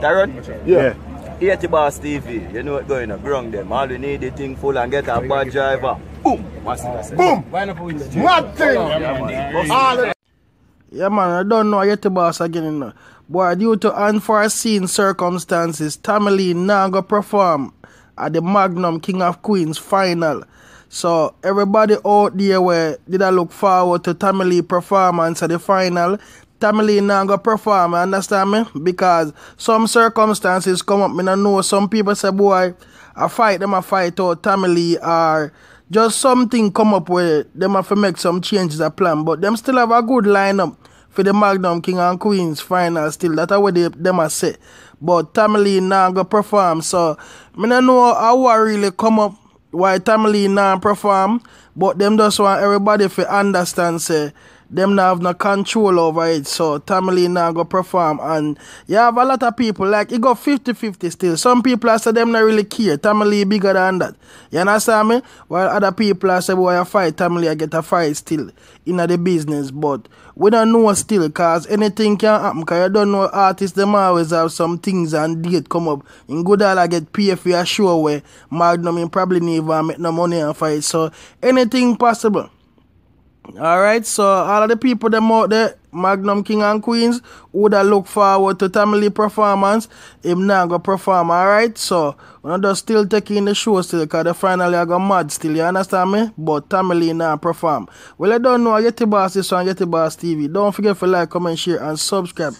Tarot? Yeah. yeah. 80 bars Stevie. you know what going on. Ground them. All we need the thing full and get a bad driver. Boom! Massive. Boom! Mad thing! Yeah, man, I don't know. I get the boss again. You know. But due to unforeseen circumstances, Tamaline now go perform at the Magnum King of Queens final. So everybody out there where did I look forward to Tamale performance at the final, Tamilene now go perform, understand me? Because some circumstances come up, me do know. Some people say, boy, I fight them, I fight out Tamilene or just something come up where them have to make some changes a plan. But them still have a good lineup for the Magnum King and Queens final still. That's what they them are But Tamilene now go perform. So me do know how I really come up why Tamilene now perform. But them just want everybody to understand say them now have no control over it. So Tamale now go perform and you have a lot of people like it go 50-50 still. Some people I say them not really care. Tamale bigger than that. You understand me? While other people I say boy I fight Tamale I get a fight still in the business. But we don't know still cause anything can happen cause you don't know artists them always have some things and date come up. In good all I get PFA show where Magnum probably never make no money and fight. So anything possible. Alright, so all of the people them out there, Magnum King and Queens, would have look forward to Tamale performance. Him now go perform, alright? So not just still taking the show still cause they finally I got mad still, you understand me? But Tamale now perform. Well I don't know, I get the boss this one, get the boss TV. Don't forget to like, comment, share and subscribe.